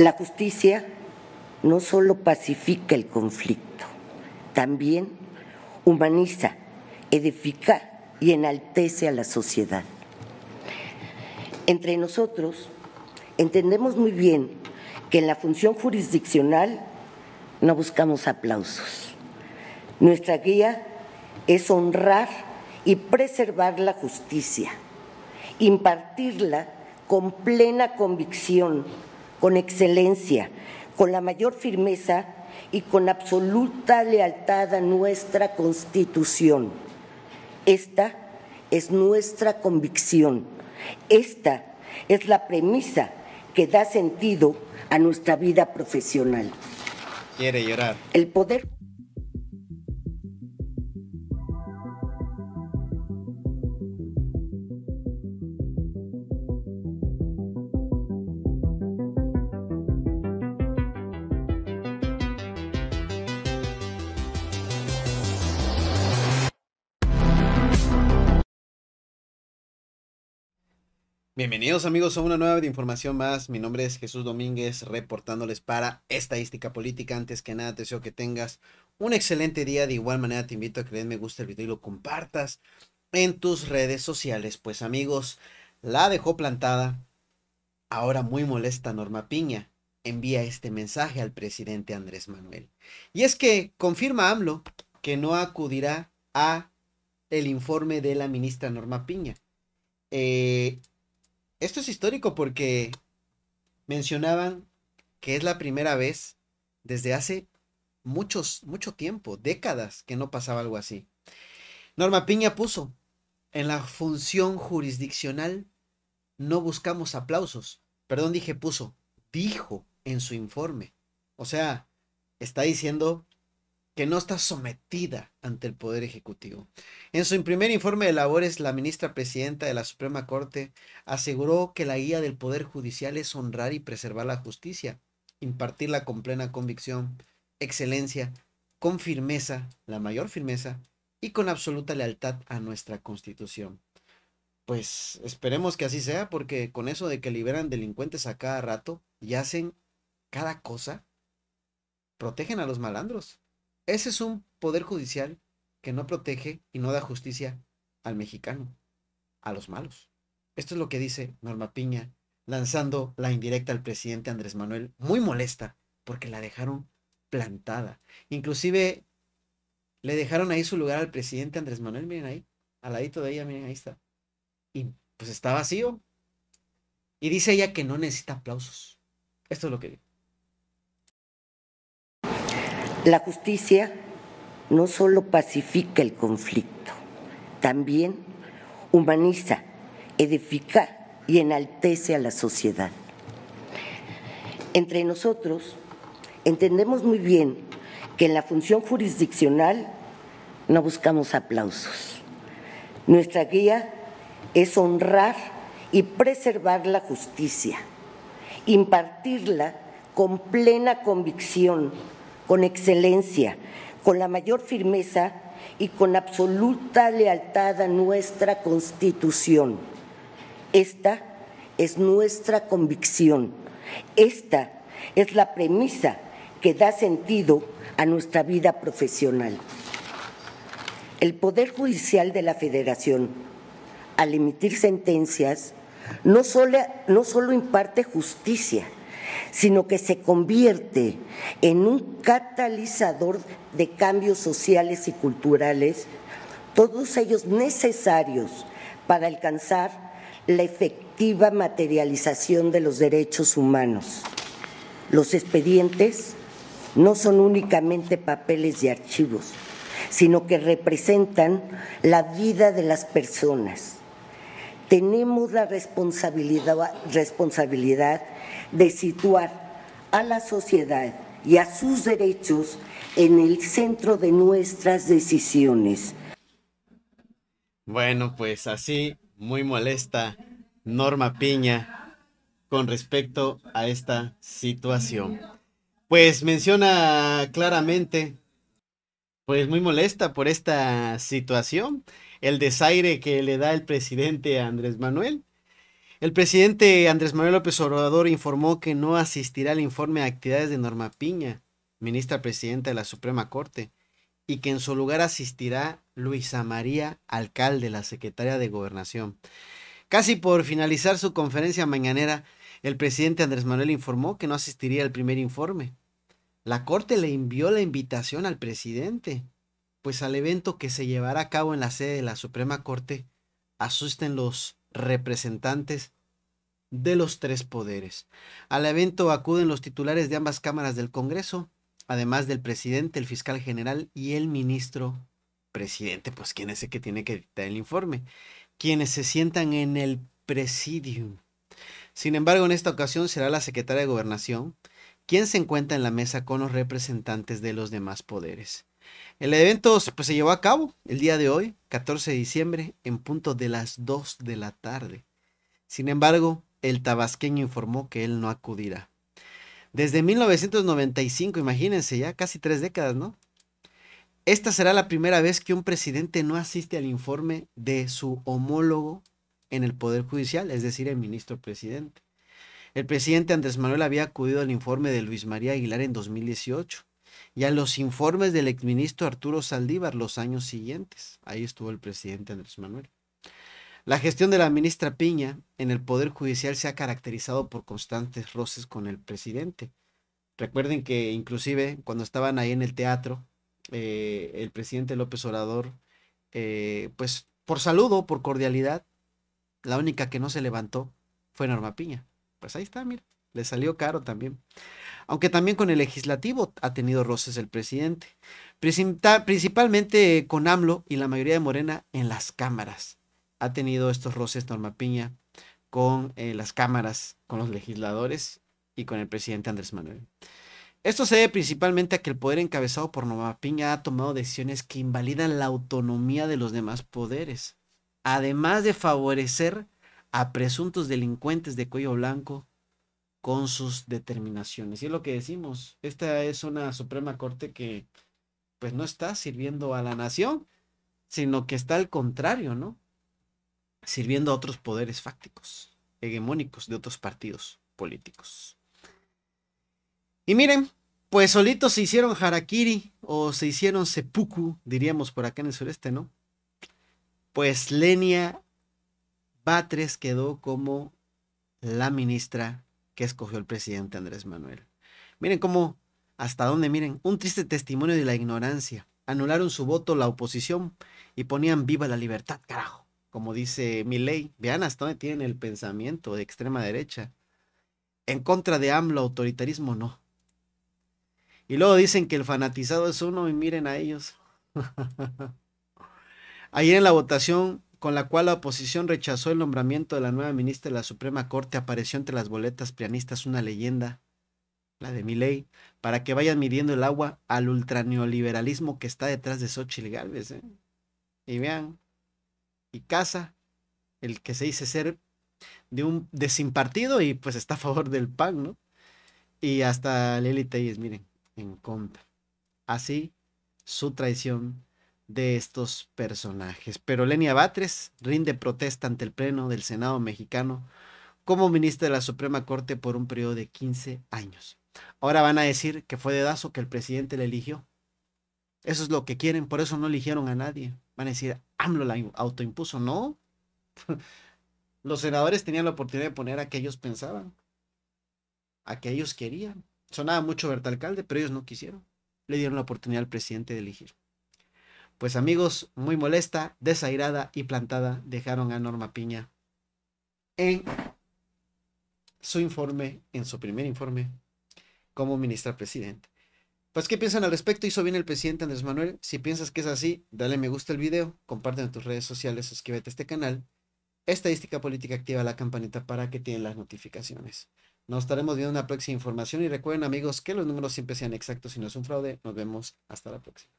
La justicia no solo pacifica el conflicto, también humaniza, edifica y enaltece a la sociedad. Entre nosotros entendemos muy bien que en la función jurisdiccional no buscamos aplausos. Nuestra guía es honrar y preservar la justicia, impartirla con plena convicción con excelencia, con la mayor firmeza y con absoluta lealtad a nuestra Constitución. Esta es nuestra convicción. Esta es la premisa que da sentido a nuestra vida profesional. Quiere llorar. El poder. Bienvenidos amigos a una nueva de información más. Mi nombre es Jesús Domínguez reportándoles para Estadística Política. Antes que nada te deseo que tengas un excelente día. De igual manera te invito a que le des me gusta el video y lo compartas en tus redes sociales. Pues amigos, la dejó plantada. Ahora muy molesta Norma Piña envía este mensaje al presidente Andrés Manuel. Y es que confirma AMLO que no acudirá a el informe de la ministra Norma Piña. Eh, esto es histórico porque mencionaban que es la primera vez desde hace muchos, mucho tiempo, décadas, que no pasaba algo así. Norma Piña puso, en la función jurisdiccional no buscamos aplausos. Perdón, dije puso, dijo en su informe. O sea, está diciendo que no está sometida ante el Poder Ejecutivo. En su primer informe de labores, la ministra presidenta de la Suprema Corte aseguró que la guía del Poder Judicial es honrar y preservar la justicia, impartirla con plena convicción, excelencia, con firmeza, la mayor firmeza, y con absoluta lealtad a nuestra Constitución. Pues esperemos que así sea, porque con eso de que liberan delincuentes a cada rato y hacen cada cosa, protegen a los malandros. Ese es un poder judicial que no protege y no da justicia al mexicano, a los malos. Esto es lo que dice Norma Piña, lanzando la indirecta al presidente Andrés Manuel, muy molesta, porque la dejaron plantada. Inclusive le dejaron ahí su lugar al presidente Andrés Manuel, miren ahí, al ladito de ella, miren ahí está. Y pues está vacío. Y dice ella que no necesita aplausos. Esto es lo que dice. La justicia no solo pacifica el conflicto, también humaniza, edifica y enaltece a la sociedad. Entre nosotros entendemos muy bien que en la función jurisdiccional no buscamos aplausos. Nuestra guía es honrar y preservar la justicia, impartirla con plena convicción con excelencia, con la mayor firmeza y con absoluta lealtad a nuestra Constitución. Esta es nuestra convicción. Esta es la premisa que da sentido a nuestra vida profesional. El Poder Judicial de la Federación, al emitir sentencias, no solo, no imparte justicia, sino que se convierte en un catalizador de cambios sociales y culturales, todos ellos necesarios para alcanzar la efectiva materialización de los derechos humanos. Los expedientes no son únicamente papeles y archivos, sino que representan la vida de las personas tenemos la responsabilidad, responsabilidad de situar a la sociedad y a sus derechos en el centro de nuestras decisiones. Bueno, pues así, muy molesta Norma Piña con respecto a esta situación. Pues menciona claramente pues muy molesta por esta situación, el desaire que le da el presidente Andrés Manuel. El presidente Andrés Manuel López Obrador informó que no asistirá al informe de actividades de Norma Piña, ministra presidenta de la Suprema Corte, y que en su lugar asistirá Luisa María Alcalde, la secretaria de Gobernación. Casi por finalizar su conferencia mañanera, el presidente Andrés Manuel informó que no asistiría al primer informe, la Corte le envió la invitación al presidente, pues al evento que se llevará a cabo en la sede de la Suprema Corte asusten los representantes de los tres poderes. Al evento acuden los titulares de ambas cámaras del Congreso, además del presidente, el fiscal general y el ministro presidente, pues quién es el que tiene que dictar el informe, quienes se sientan en el presidium. Sin embargo, en esta ocasión será la secretaria de Gobernación, ¿Quién se encuentra en la mesa con los representantes de los demás poderes. El evento pues, se llevó a cabo el día de hoy, 14 de diciembre, en punto de las 2 de la tarde. Sin embargo, el tabasqueño informó que él no acudirá. Desde 1995, imagínense ya, casi tres décadas, ¿no? Esta será la primera vez que un presidente no asiste al informe de su homólogo en el Poder Judicial, es decir, el ministro presidente. El presidente Andrés Manuel había acudido al informe de Luis María Aguilar en 2018 y a los informes del exministro Arturo Saldívar los años siguientes. Ahí estuvo el presidente Andrés Manuel. La gestión de la ministra Piña en el Poder Judicial se ha caracterizado por constantes roces con el presidente. Recuerden que inclusive cuando estaban ahí en el teatro, eh, el presidente López Orador, eh, pues por saludo, por cordialidad, la única que no se levantó fue Norma Piña. Pues ahí está, mira, le salió caro también. Aunque también con el legislativo ha tenido roces el presidente, principalmente con AMLO y la mayoría de Morena en las cámaras. Ha tenido estos roces Norma Piña con eh, las cámaras, con los legisladores y con el presidente Andrés Manuel. Esto se debe principalmente a que el poder encabezado por Norma Piña ha tomado decisiones que invalidan la autonomía de los demás poderes, además de favorecer a presuntos delincuentes de cuello blanco con sus determinaciones. Y es lo que decimos, esta es una Suprema Corte que pues no está sirviendo a la nación, sino que está al contrario, ¿no? Sirviendo a otros poderes fácticos, hegemónicos de otros partidos políticos. Y miren, pues solitos se hicieron harakiri o se hicieron sepuku diríamos por acá en el sureste, ¿no? Pues Lenia Batres quedó como la ministra que escogió el presidente Andrés Manuel. Miren cómo, hasta dónde, miren, un triste testimonio de la ignorancia. Anularon su voto la oposición y ponían viva la libertad, carajo. Como dice ley. vean hasta dónde tienen el pensamiento de extrema derecha. En contra de AMLO, autoritarismo no. Y luego dicen que el fanatizado es uno y miren a ellos. Ayer en la votación con la cual la oposición rechazó el nombramiento de la nueva ministra de la Suprema Corte, apareció entre las boletas pianistas una leyenda, la de Miley, para que vayan midiendo el agua al ultraneoliberalismo que está detrás de Xochitl Galvez. ¿eh? Y vean, y Casa, el que se dice ser de un desimpartido y pues está a favor del PAN, ¿no? Y hasta Lili es miren, en contra. Así, su traición de estos personajes. Pero Lenia Batres rinde protesta ante el Pleno del Senado mexicano como ministra de la Suprema Corte por un periodo de 15 años. Ahora van a decir que fue dedazo que el presidente le eligió. Eso es lo que quieren, por eso no eligieron a nadie. Van a decir, AMLO la autoimpuso, no. Los senadores tenían la oportunidad de poner a que ellos pensaban, a que ellos querían. Sonaba mucho Berta Alcalde, pero ellos no quisieron. Le dieron la oportunidad al presidente de elegir. Pues amigos, muy molesta, desairada y plantada, dejaron a Norma Piña en su informe, en su primer informe, como ministra presidente. Pues, ¿qué piensan al respecto? ¿Hizo bien el presidente Andrés Manuel? Si piensas que es así, dale me gusta al video, compártelo en tus redes sociales, suscríbete a este canal. Estadística Política activa la campanita para que tienen las notificaciones. Nos estaremos viendo en la próxima información y recuerden amigos que los números siempre sean exactos y no es un fraude. Nos vemos hasta la próxima.